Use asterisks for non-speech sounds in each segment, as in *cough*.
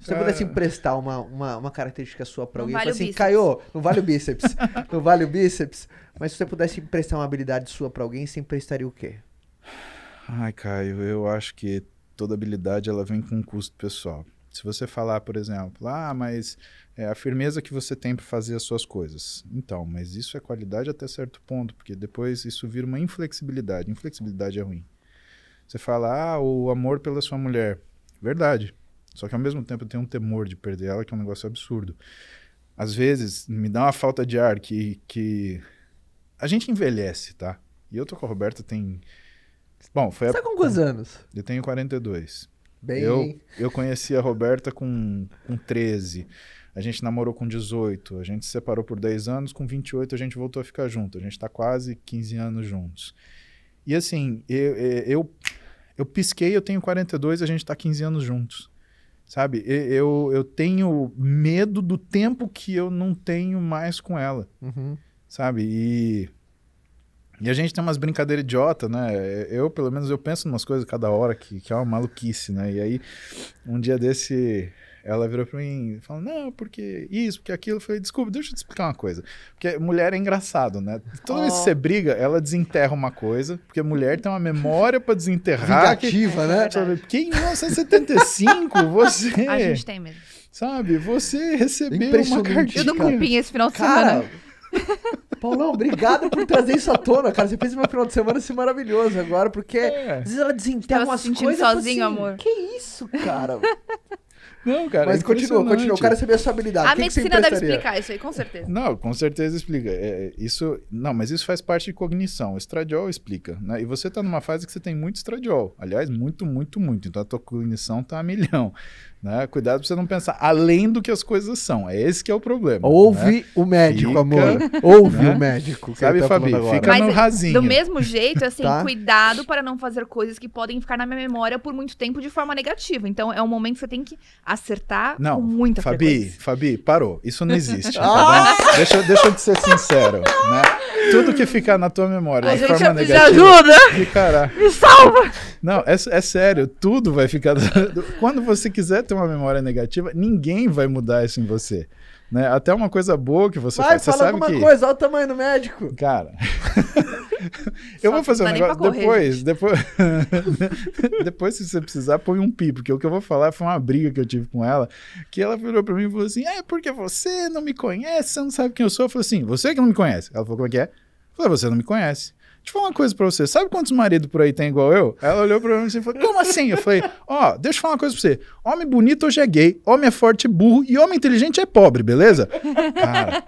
Se você ah. pudesse emprestar uma, uma, uma característica sua para alguém, vale assim, Caio, não vale o bíceps, *laughs* não vale o bíceps. Mas se você pudesse emprestar uma habilidade sua para alguém, você emprestaria o quê? Ai, Caio, eu acho que toda habilidade ela vem com um custo pessoal. Se você falar, por exemplo, ah, mas é a firmeza que você tem para fazer as suas coisas. Então, mas isso é qualidade até certo ponto, porque depois isso vira uma inflexibilidade. Inflexibilidade é ruim. Você fala, ah, o amor pela sua mulher. Verdade. Só que ao mesmo tempo eu tenho um temor de perder ela, que é um negócio absurdo. Às vezes me dá uma falta de ar que, que... a gente envelhece, tá? E eu tô com a Roberta tem Bom, foi Você tá com quantos anos? Eu tenho 42. Bem... Eu, eu conheci a Roberta com, com 13. A gente namorou com 18. A gente se separou por 10 anos. Com 28 a gente voltou a ficar junto. A gente tá quase 15 anos juntos. E assim, eu, eu, eu, eu pisquei, eu tenho 42, a gente tá 15 anos juntos. Sabe? Eu, eu tenho medo do tempo que eu não tenho mais com ela. Uhum. Sabe? E, e a gente tem umas brincadeiras idiota, né? Eu, pelo menos, eu penso em umas coisas cada hora que, que é uma maluquice, né? E aí, um dia desse, ela virou pra mim e falou: Não, porque isso, porque aquilo. Eu falei: Desculpa, deixa eu te explicar uma coisa. Porque mulher é engraçado, né? Toda oh. vez que você briga, ela desenterra uma coisa, porque mulher tem uma memória pra desenterrar. Negativa, né? É sabe? Porque em 1975 você. A gente tem mesmo. Sabe? Você recebeu uma cartinha. Eu não culpinha esse final de cara, semana. *laughs* Paulão, obrigado por trazer isso à tona, cara. Você fez meu final de semana ser maravilhoso agora, porque é. às vezes ela desenterra umas coisas. sozinho, assim, amor. Que isso, cara? Não, cara. É mas é continua, continua. O cara saber a sua habilidade. A que medicina que deve explicar isso aí, com certeza. Não, com certeza explica. É, é, isso, não, mas isso faz parte de cognição. O estradiol explica. Né? E você está numa fase que você tem muito estradiol. Aliás, muito, muito, muito. Então a tua cognição está a milhão. Né? Cuidado para você não pensar além do que as coisas são. É esse que é o problema. Né? Ouve né? o médico, fica, amor. Né? Ouve né? o médico. Sabe, tá Fabi? Fica Mas, no rasinho. Do mesmo jeito, assim, tá? cuidado para não fazer coisas que podem ficar na minha memória por muito tempo de forma negativa. Então é um momento que você tem que acertar não, com muita Fabi, frequência. Fabi, parou. Isso não existe. *laughs* tá bom? Deixa, deixa de ser sincero, né? Tudo que ficar na tua memória de forma negativa. Me ajuda! Ficará. *laughs* Me salva! Não, é, é sério, tudo vai ficar. Quando você quiser ter uma memória negativa, ninguém vai mudar isso em você. Né? Até uma coisa boa que você vai, faz. Você fala sabe alguma que... coisa, olha o tamanho do médico. Cara. *laughs* *laughs* eu vou fazer um negócio. Depois, depois, *laughs* depois, se você precisar, põe um pi, porque o que eu vou falar foi uma briga que eu tive com ela, que ela virou pra mim e falou assim: ah, é porque você não me conhece, você não sabe quem eu sou. Eu falei assim: você que não me conhece. Ela falou: como é que é? Eu falei: você não me conhece. Deixa eu falar uma coisa pra você. Sabe quantos maridos por aí tem igual eu? Ela olhou pra mim e falou: Como assim? Eu falei: Ó, oh, deixa eu falar uma coisa pra você. Homem bonito hoje é gay, homem é forte é burro e homem inteligente é pobre, beleza? Cara,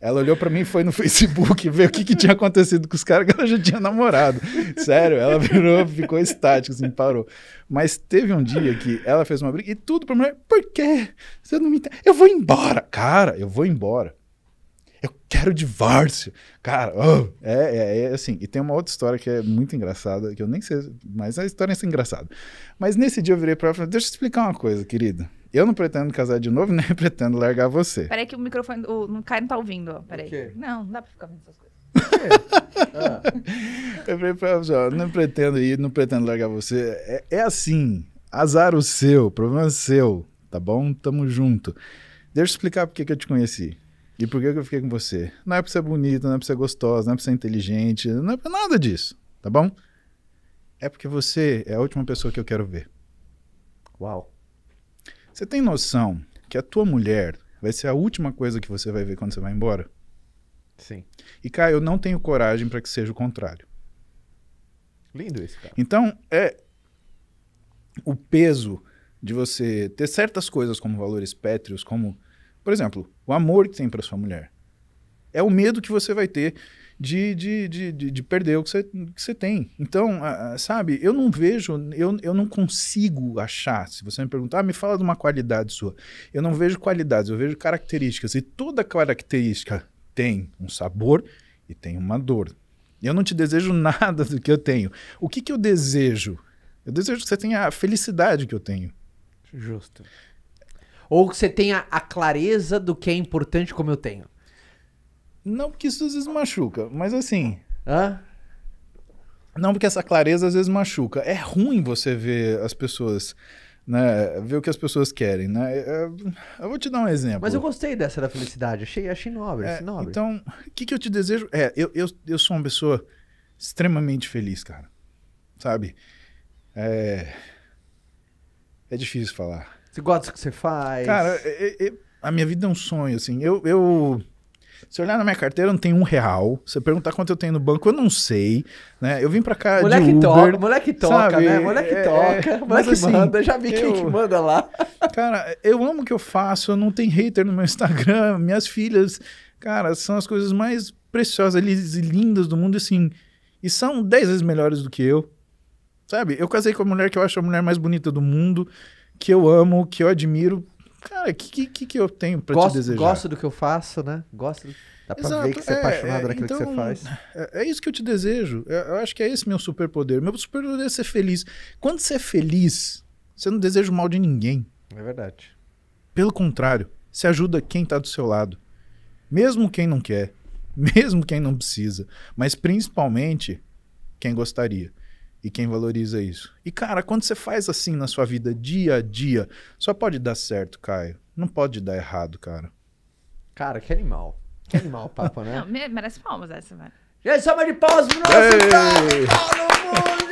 ela olhou pra mim e foi no Facebook ver o que, que tinha acontecido com os caras que ela já tinha namorado. Sério, ela virou, ficou estática, assim, parou. Mas teve um dia que ela fez uma briga e tudo pra mulher: Por quê? Você não me. Eu vou embora. Cara, eu vou embora eu quero divórcio. Cara, oh, é, é, é, assim. E tem uma outra história que é muito engraçada, que eu nem sei, mas a história é engraçada. Mas nesse dia eu virei pra ela e falei, deixa eu explicar uma coisa, querida. Eu não pretendo casar de novo, *laughs* nem pretendo largar você. Peraí que o microfone, o, o cara não tá ouvindo, ó. Peraí. Não, não dá pra ficar vendo essas coisas. *laughs* ah. Eu falei pra ela, não pretendo ir, não pretendo largar você. É, é assim, azar o seu, problema é seu, tá bom? Tamo junto. Deixa eu explicar por que eu te conheci. E por que, eu fiquei com você? Não é pra ser bonita, não é pra ser gostosa, não é pra ser inteligente, não é por nada disso, tá bom? É porque você é a última pessoa que eu quero ver. Uau. Você tem noção que a tua mulher vai ser a última coisa que você vai ver quando você vai embora? Sim. E, cara, eu não tenho coragem para que seja o contrário. Lindo esse cara. Então, é o peso de você ter certas coisas como valores pétreos, como por exemplo, o amor que tem para sua mulher. É o medo que você vai ter de, de, de, de, de perder o que você, que você tem. Então, a, a, sabe, eu não vejo, eu, eu não consigo achar. Se você me perguntar, ah, me fala de uma qualidade sua. Eu não vejo qualidades, eu vejo características. E toda característica tem um sabor e tem uma dor. Eu não te desejo *laughs* nada do que eu tenho. O que, que eu desejo? Eu desejo que você tenha a felicidade que eu tenho. Justo. Ou que você tenha a clareza do que é importante como eu tenho? Não, porque isso às vezes machuca, mas assim. Hã? Não, porque essa clareza às vezes machuca. É ruim você ver as pessoas. Né, ver o que as pessoas querem, né? É, é, eu vou te dar um exemplo. Mas eu gostei dessa da felicidade, achei, achei nobre, é, nobre. Então, o que, que eu te desejo? É, eu, eu, eu sou uma pessoa extremamente feliz, cara. Sabe? É, é difícil falar. Você gosta do que você faz? Cara, é, é, é, a minha vida é um sonho, assim. Eu, eu. Se olhar na minha carteira, não tem um real. Se você perguntar quanto eu tenho no banco, eu não sei. Né? Eu vim pra cá moleque de Uber, toca, Moleque toca, sabe? né? Moleque é, toca, é, moleque assim, manda. Já vi eu, quem que manda lá. *laughs* Cara, eu amo o que eu faço. Eu não tenho hater no meu Instagram. Minhas filhas, cara, são as coisas mais preciosas e lindas do mundo, assim. E são dez vezes melhores do que eu. Sabe? Eu casei com a mulher que eu acho a mulher mais bonita do mundo que eu amo, que eu admiro. Cara, o que, que, que eu tenho para te desejar? Gosto do que eu faço, né? Gosto. Do... Dá pra Exato, ver que você é, é apaixonado é, naquilo então, que você então, faz. É, é, isso que eu te desejo. É, eu acho que é esse meu superpoder. Meu superpoder é ser feliz. Quando você é feliz, você não deseja o mal de ninguém. É verdade. Pelo contrário, você ajuda quem tá do seu lado. Mesmo quem não quer. *laughs* Mesmo quem não precisa. Mas principalmente quem gostaria e quem valoriza isso. E, cara, quando você faz assim na sua vida dia a dia, só pode dar certo, Caio. Não pode dar errado, cara. Cara, que animal. Que animal papo, né? Não, merece palmas essa, velho. Gente, salva de palmas pro nosso Paulo Mundo!